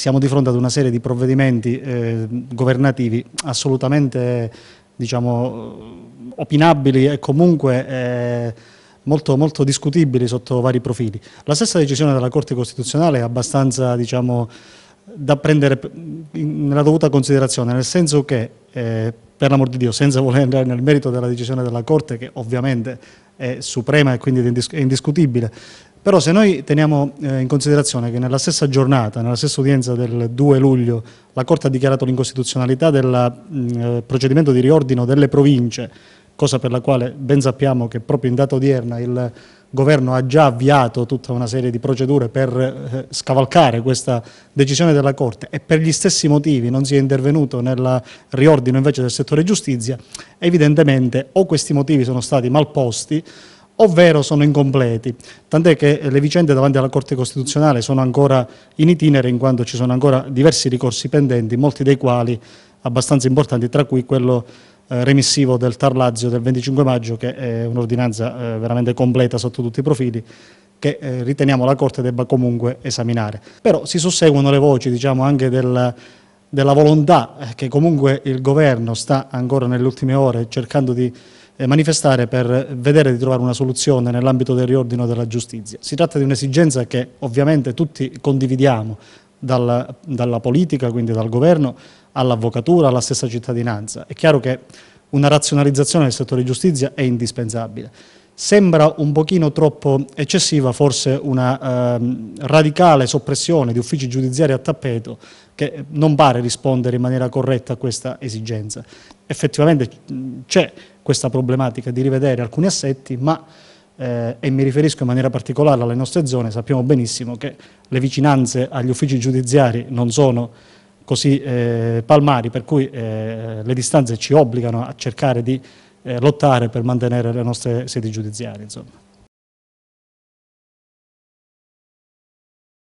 siamo di fronte ad una serie di provvedimenti eh, governativi assolutamente diciamo, opinabili e comunque eh, molto, molto, discutibili sotto vari profili. La stessa decisione della Corte Costituzionale è abbastanza diciamo, da prendere nella dovuta considerazione, nel senso che eh, per l'amor di Dio, senza voler entrare nel merito della decisione della Corte, che ovviamente è suprema e quindi è indiscutibile, però se noi teniamo eh, in considerazione che nella stessa giornata, nella stessa udienza del 2 luglio, la Corte ha dichiarato l'incostituzionalità del mm, eh, procedimento di riordino delle province cosa per la quale ben sappiamo che proprio in data odierna il governo ha già avviato tutta una serie di procedure per eh, scavalcare questa decisione della Corte e per gli stessi motivi non si è intervenuto nel riordino invece del settore giustizia, evidentemente o questi motivi sono stati mal posti ovvero sono incompleti, tant'è che le vicende davanti alla Corte Costituzionale sono ancora in itinere in quanto ci sono ancora diversi ricorsi pendenti, molti dei quali abbastanza importanti, tra cui quello eh, remissivo del Tar Lazio del 25 maggio, che è un'ordinanza eh, veramente completa sotto tutti i profili, che eh, riteniamo la Corte debba comunque esaminare. Però si susseguono le voci diciamo, anche del, della volontà che comunque il Governo sta ancora nelle ultime ore cercando di manifestare per vedere di trovare una soluzione nell'ambito del riordino della giustizia. Si tratta di un'esigenza che ovviamente tutti condividiamo dalla, dalla politica, quindi dal Governo, all'avvocatura, alla stessa cittadinanza. È chiaro che una razionalizzazione del settore giustizia è indispensabile. Sembra un pochino troppo eccessiva forse una eh, radicale soppressione di uffici giudiziari a tappeto che non pare rispondere in maniera corretta a questa esigenza. Effettivamente c'è questa problematica di rivedere alcuni assetti, ma eh, e mi riferisco in maniera particolare alle nostre zone, sappiamo benissimo che le vicinanze agli uffici giudiziari non sono così eh, palmari, per cui eh, le distanze ci obbligano a cercare di eh, lottare per mantenere le nostre sedi giudiziarie. Insomma.